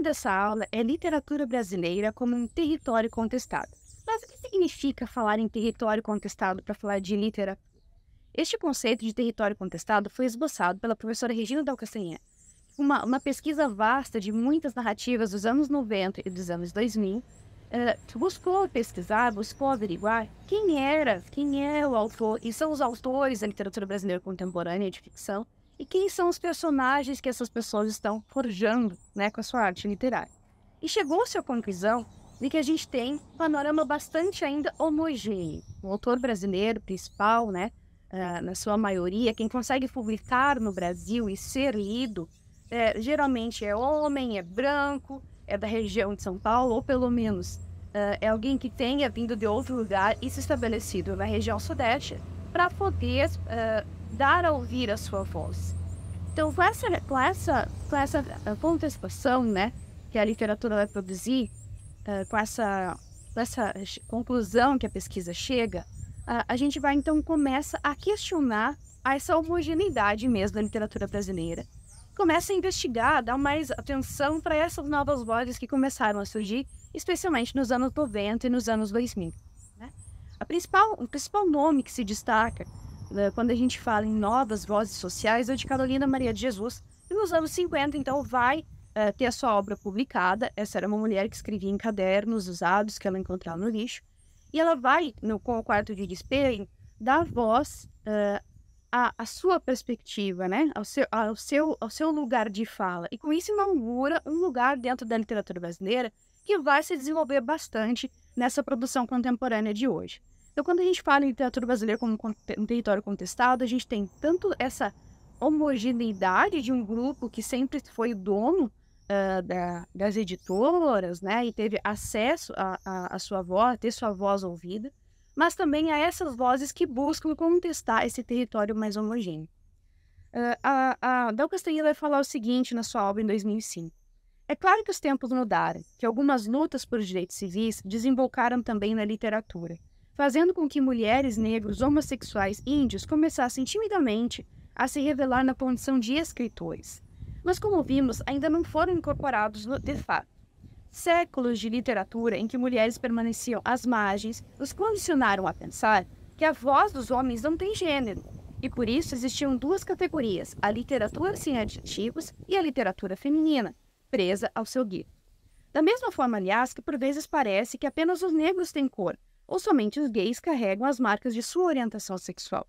tema dessa aula é literatura brasileira como um território contestado. Mas o que significa falar em território contestado para falar de literatura? Este conceito de território contestado foi esboçado pela professora Regina Dal Castanheira, uma, uma, pesquisa vasta de muitas narrativas dos anos 90 e dos anos 2000, uh, eh, buscou pesquisar, buscou averiguar quem era, quem é o autor e são os autores da literatura brasileira contemporânea de ficção e quem são os personagens que essas pessoas estão forjando né, com a sua arte literária. E chegou-se à conclusão de que a gente tem um panorama bastante ainda homogêneo. O autor brasileiro principal, né, uh, na sua maioria, quem consegue publicar no Brasil e ser lido, é, geralmente é homem, é branco, é da região de São Paulo, ou pelo menos uh, é alguém que tenha vindo de outro lugar e se estabelecido na região sudeste para poder uh, dar a ouvir a sua voz. Então, com essa, com essa, com essa eh, contestação né, que a literatura vai produzir, eh, com, essa, com essa conclusão que a pesquisa chega, a gente vai então começa a questionar essa homogeneidade mesmo da literatura brasileira. Começa a investigar, dar mais atenção para essas novas vozes que começaram a surgir, especialmente nos anos 90 e nos anos 2000. Né? A principal, o principal nome que se destaca eh, quando a gente fala em novas vozes sociais, é de Carolina Maria de Jesus. nos anos 50, então, vai uh, ter a sua obra publicada. Essa era uma mulher que escrevia em cadernos usados que ela encontrava no lixo. E ela vai, no, com o quarto de despejo dar voz uh, à, à, sua perspectiva, né? Ao seu, ao, seu, ao seu lugar de fala. E com isso inaugura um lugar dentro da literatura brasileira que vai se desenvolver bastante nessa produção contemporânea de hoje. Então, quando a gente fala em literatura brasileira como um território contestado, a gente tem tanto essa homogeneidade de um grupo que sempre foi o dono uh, da, das editoras, né, e teve acesso à sua voz, a ter sua voz ouvida, mas também a essas vozes que buscam contestar esse território mais homogêneo. Uh, a, a Del Castanheira vai falar o seguinte na sua obra em 2005. É claro que os tempos mudaram, que algumas lutas por direitos civis desembocaram também na literatura fazendo com que mulheres, negros, homossexuais e índios começassem timidamente a se revelar na condição de escritores. Mas, como vimos, ainda não foram incorporados no, de fato. Séculos de literatura em que mulheres permaneciam às margens os condicionaram a pensar que a voz dos homens não tem gênero. E por isso existiam duas categorias, a literatura sem adjetivos e a literatura feminina, presa ao seu guia. Da mesma forma, aliás, que por vezes parece que apenas os negros têm cor, ou somente os gays carregam as marcas de sua orientação sexual.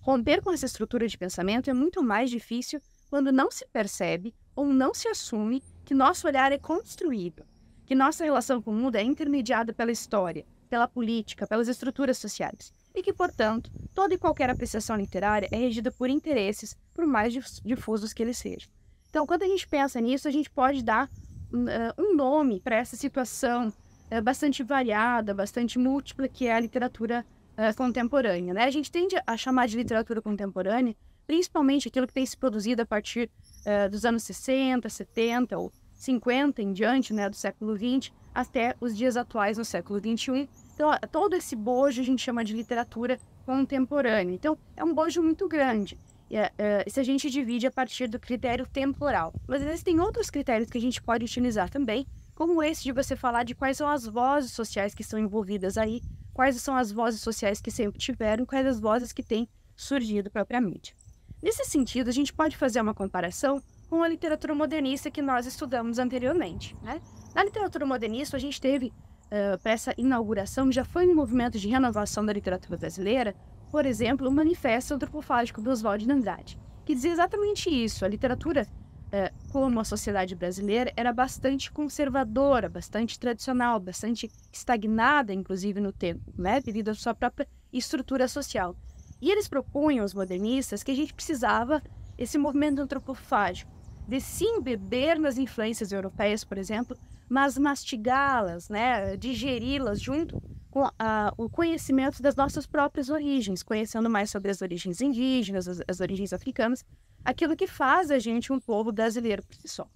Romper com essa estrutura de pensamento é muito mais difícil quando não se percebe ou não se assume que nosso olhar é construído, que nossa relação com o mundo é intermediada pela história, pela política, pelas estruturas sociais, e que, portanto, toda e qualquer apreciação literária é regida por interesses, por mais difusos que eles sejam. Então, quando a gente pensa nisso, a gente pode dar uh, um nome para essa situação é, bastante variada, bastante múltipla, que é a literatura é, contemporânea. Né? A gente tende a chamar de literatura contemporânea principalmente aquilo que tem se produzido a partir é, dos anos 60, 70 ou 50 em diante, né, do século 20 até os dias atuais no século 21. Então, todo esse bojo a gente chama de literatura contemporânea. Então, é um bojo muito grande. E, é, é, se a gente divide a partir do critério temporal. Mas existem outros critérios que a gente pode utilizar também, como esse de você falar de quais são as vozes sociais que estão envolvidas aí, quais são as vozes sociais que sempre tiveram, quais as vozes que têm surgido propriamente. Nesse sentido, a gente pode fazer uma comparação com a literatura modernista que nós estudamos anteriormente. Né? Na literatura modernista, a gente teve, uh, para essa inauguração, já foi um movimento de renovação da literatura brasileira, por exemplo, o Manifesto Antropofágico do Oswald de Andrade, que dizia exatamente isso. A literatura eh, como a sociedade brasileira era bastante conservadora, bastante tradicional, bastante estagnada, inclusive no tempo, né, devido à sua própria estrutura social. E eles propunham, os modernistas, que a gente precisava esse movimento antropofágico, de sim beber nas influências europeias, por exemplo, mas mastigá-las, né, digeri-las junto com a, o conhecimento das nossas próprias origens, conhecendo mais sobre as origens indígenas, as, as origens africanas, aquilo que faz a gente um povo brasileiro por si só.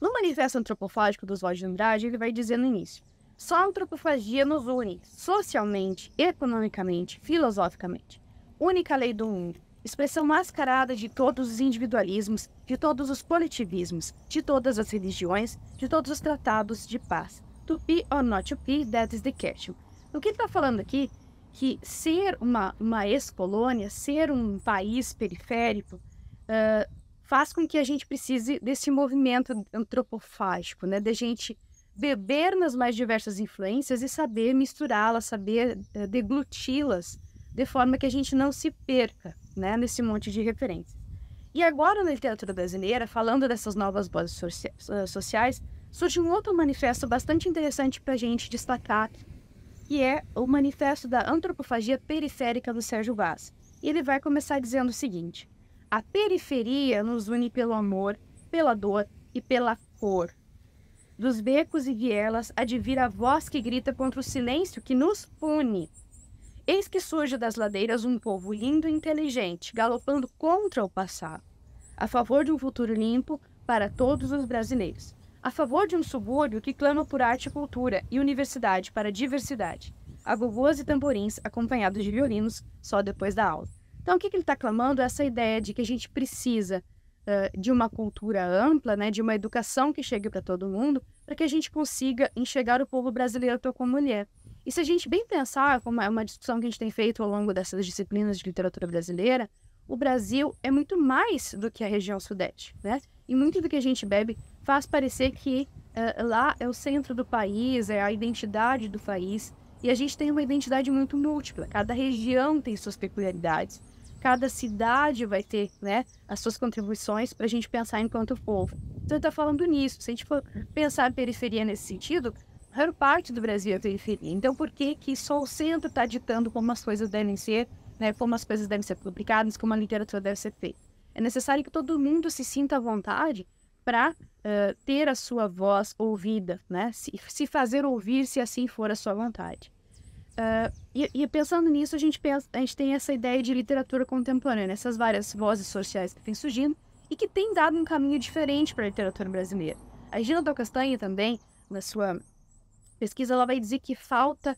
No Manifesto Antropofágico dos Oswald de Andrade, ele vai dizer no início: só a antropofagia nos une socialmente, economicamente, filosoficamente. Única lei do mundo, expressão mascarada de todos os individualismos, de todos os coletivismos, de todas as religiões, de todos os tratados de paz. To be or not to be, that is the question. O que ele está falando aqui que ser uma, uma ex-colônia, ser um país periférico, uh, faz com que a gente precise desse movimento antropofágico, né? Da gente beber nas mais diversas influências e saber misturá-las, saber uh, degluti-las, de forma que a gente não se perca, né? Nesse monte de referências. E agora na literatura brasileira, falando dessas novas vozes sociais, surge um outro manifesto bastante interessante para a gente destacar que é o Manifesto da Antropofagia Periférica do Sérgio Vaz. Ele vai começar dizendo o seguinte: a periferia nos une pelo amor, pela dor e pela cor. Dos becos e vielas advira a voz que grita contra o silêncio que nos pune. Eis que surge das ladeiras um povo lindo e inteligente, galopando contra o passado, a favor de um futuro limpo para todos os brasileiros a favor de um subúrbio que clama por arte e cultura e universidade para diversidade, a e tamborins acompanhados de violinos só depois da aula. Então, o que, que ele está clamando é essa ideia de que a gente precisa uh, de uma cultura ampla, né, de uma educação que chegue para todo mundo, para que a gente consiga enxergar o povo brasileiro como mulher. É. E se a gente bem pensar, como é uma discussão que a gente tem feito ao longo dessas disciplinas de literatura brasileira, o Brasil é muito mais do que a região sudeste, né? E muito do que a gente bebe faz parecer que uh, lá é o centro do país, é a identidade do país. E a gente tem uma identidade muito múltipla. Cada região tem suas peculiaridades. Cada cidade vai ter né, as suas contribuições para a gente pensar enquanto povo. Então, está falando nisso. Se a gente for pensar periferia nesse sentido, a maior parte do Brasil é periferia. Então, por que, que só o centro está ditando como as coisas devem ser, né, como as coisas devem ser publicadas, como a literatura deve ser feita? É necessário que todo mundo se sinta à vontade para eh, ter a sua voz ouvida, né? Se, se, fazer ouvir, se assim for a sua vontade. Uh, e, e, pensando nisso, a gente, pensa, a gente tem essa ideia de literatura contemporânea, essas várias vozes sociais que vêm surgindo e que têm dado um caminho diferente para a literatura brasileira. A Gina da Castanha também, na sua pesquisa, ela vai dizer que falta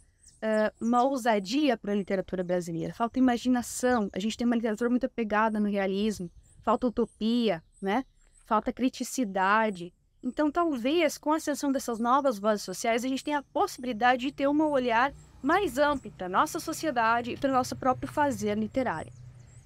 uh, uma ousadia para a literatura brasileira, falta imaginação. A gente tem uma literatura muito apegada no realismo, falta utopia, né? falta criticidade. Então, talvez com a ascensão dessas novas bases sociais, a gente tenha a possibilidade de ter um olhar mais amplo para a nossa sociedade e para o nosso próprio fazer literário.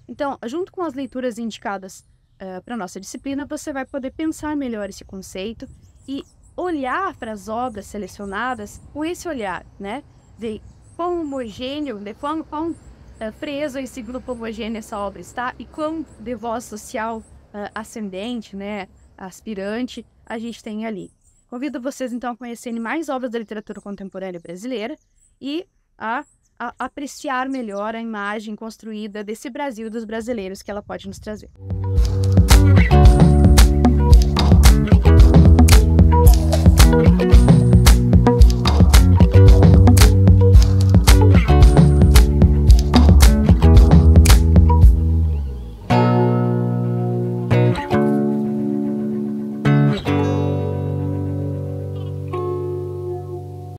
Então, junto com as leituras indicadas uh, eh, para a nossa disciplina, você vai poder pensar melhor esse conceito e olhar para as obras selecionadas com esse olhar, né? De quão homogêneo, de quão, quão uh, eh, preso esse grupo homogêneo essa obra está e quão de voz social uh, ascendente, né, aspirante, a gente tem ali. Convido vocês então a conhecerem mais obras da literatura contemporânea brasileira e a, a apreciar melhor a imagem construída desse Brasil e dos brasileiros que ela pode nos trazer. Música